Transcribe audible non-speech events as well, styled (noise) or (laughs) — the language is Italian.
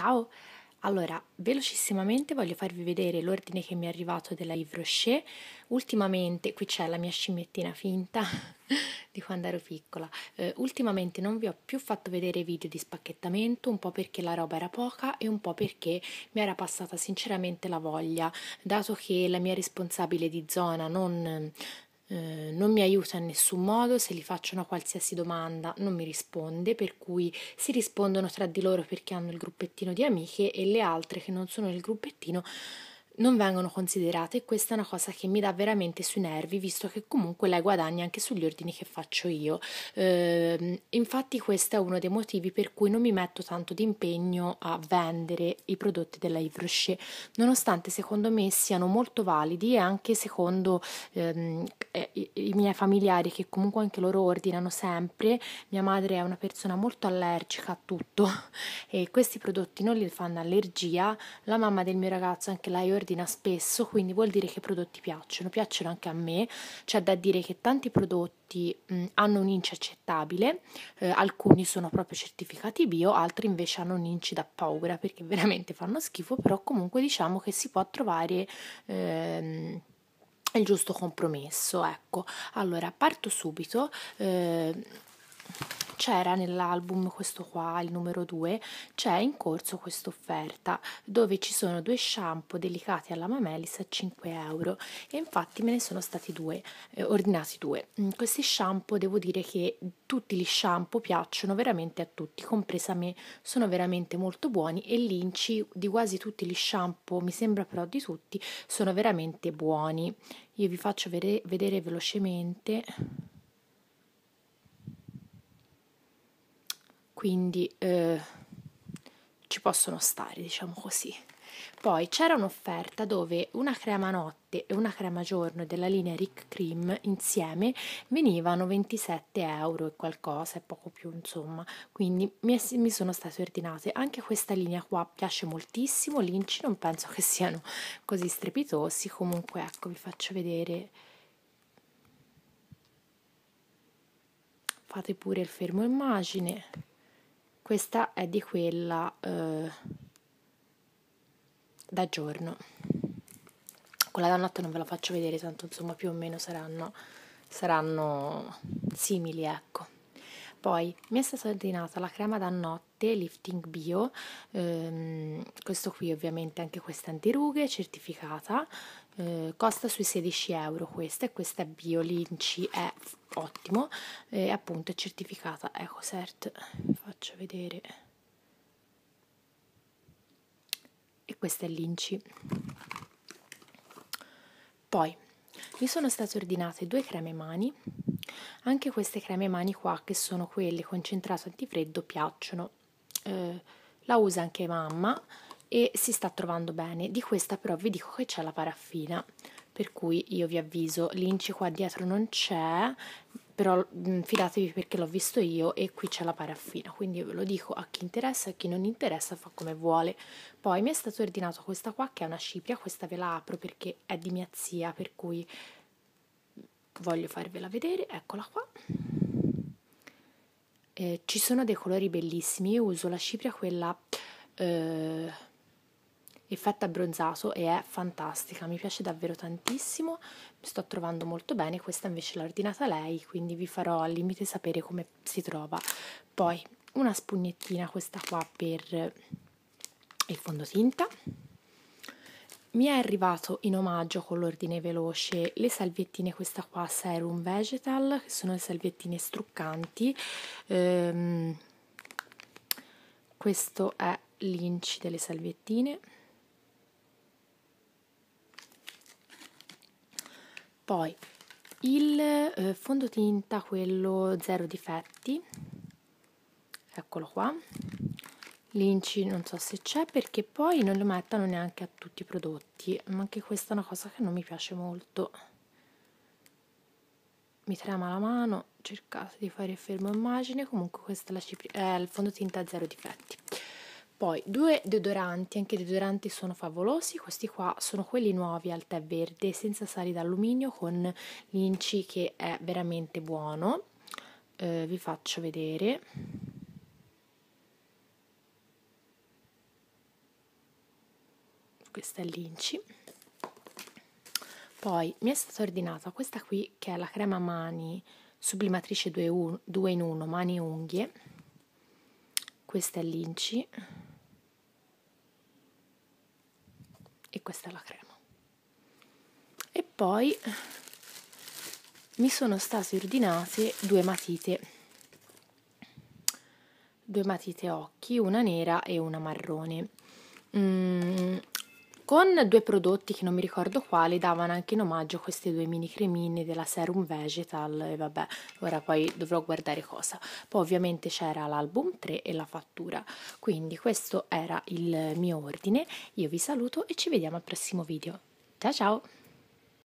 Ciao! Allora, velocissimamente voglio farvi vedere l'ordine che mi è arrivato della Yves Rocher. Ultimamente, qui c'è la mia scimmiettina finta (laughs) di quando ero piccola, eh, ultimamente non vi ho più fatto vedere video di spacchettamento, un po' perché la roba era poca e un po' perché mi era passata sinceramente la voglia, dato che la mia responsabile di zona non eh, non mi aiuta in nessun modo, se gli faccio una qualsiasi domanda non mi risponde, per cui si rispondono tra di loro perché hanno il gruppettino di amiche e le altre che non sono nel gruppettino non vengono considerate e questa è una cosa che mi dà veramente sui nervi visto che comunque lei guadagna anche sugli ordini che faccio io eh, infatti questo è uno dei motivi per cui non mi metto tanto di impegno a vendere i prodotti della Yves Rocher nonostante secondo me siano molto validi e anche secondo ehm, eh, i, i miei familiari che comunque anche loro ordinano sempre mia madre è una persona molto allergica a tutto (laughs) e questi prodotti non li fanno allergia la mamma del mio ragazzo anche lei ordina ordina spesso, quindi vuol dire che i prodotti piacciono, piacciono anche a me, c'è da dire che tanti prodotti mh, hanno un inci accettabile, eh, alcuni sono proprio certificati bio, altri invece hanno un inci da paura perché (laughs) veramente fanno schifo, però comunque diciamo che si può trovare... Ehm, il giusto compromesso, ecco. Allora, parto subito. Eh, c'era nell'album questo qua, il numero 2, c'è in corso questa offerta dove ci sono due shampoo delicati alla mamelis a 5 euro e infatti me ne sono stati due, eh, ordinati due. Mm, questi shampoo devo dire che tutti gli shampoo piacciono veramente a tutti, compresa me, sono veramente molto buoni e l'inci di quasi tutti gli shampoo, mi sembra però di tutti, sono veramente buoni. Io vi faccio vedere velocemente quindi eh, ci possono stare, diciamo così. Poi c'era un'offerta dove una crema notte e una crema giorno della linea Rick Cream insieme venivano 27 euro e qualcosa, e poco più insomma, quindi mi, mi sono state ordinate. Anche questa linea qua piace moltissimo, l'inci non penso che siano così strepitosi, comunque ecco vi faccio vedere. Fate pure il fermo immagine questa è di quella eh, da giorno quella da notte non ve la faccio vedere tanto insomma più o meno saranno, saranno simili ecco poi mi è stata ordinata la crema da notte lifting bio ehm, questo qui ovviamente anche questa antirughe certificata eh, costa sui 16 euro questa e questa è bio l'inci è ottimo e eh, appunto è certificata ecocert faccio vedere e questa è l'inci poi mi sono state ordinate due creme mani anche queste creme mani qua che sono quelle concentrato antifreddo piacciono eh, la usa anche mamma e si sta trovando bene di questa però vi dico che c'è la paraffina per cui io vi avviso l'inci qua dietro non c'è però mh, fidatevi perché l'ho visto io e qui c'è la paraffina, quindi ve lo dico a chi interessa a chi non interessa fa come vuole. Poi mi è stato ordinato questa qua che è una cipria, questa ve la apro perché è di mia zia, per cui voglio farvela vedere, eccola qua. Eh, ci sono dei colori bellissimi, io uso la cipria quella eh, effetto abbronzato e è fantastica, mi piace davvero tantissimo, mi sto trovando molto bene, questa invece l'ha ordinata lei, quindi vi farò al limite sapere come si trova. Poi una spugnettina, questa qua per il fondotinta. Mi è arrivato in omaggio con l'ordine veloce le salviettine, questa qua Serum Vegetal, che sono le salviettine struccanti. Ehm, questo è l'inci delle salviettine Poi il eh, fondotinta, quello zero difetti, eccolo qua. L'inci non so se c'è perché poi non lo mettono neanche a tutti i prodotti, ma anche questa è una cosa che non mi piace molto. Mi trema la mano, cercate di fare fermo immagine, comunque questa è la cipria, eh, il fondotinta zero difetti. Poi due deodoranti, anche i deodoranti sono favolosi, questi qua sono quelli nuovi al tè verde senza sali d'alluminio con l'inci che è veramente buono. Eh, vi faccio vedere. Questa è l'inci. Poi mi è stata ordinata questa qui che è la crema mani sublimatrice 2 in 1 mani unghie. Questa è l'inci e questa è la crema. E poi mi sono state ordinate due matite, due matite occhi, una nera e una marrone. Mm, con due prodotti che non mi ricordo quali davano anche in omaggio queste due mini cremine della Serum Vegetal e vabbè ora poi dovrò guardare cosa poi ovviamente c'era l'album 3 e la fattura quindi questo era il mio ordine io vi saluto e ci vediamo al prossimo video ciao ciao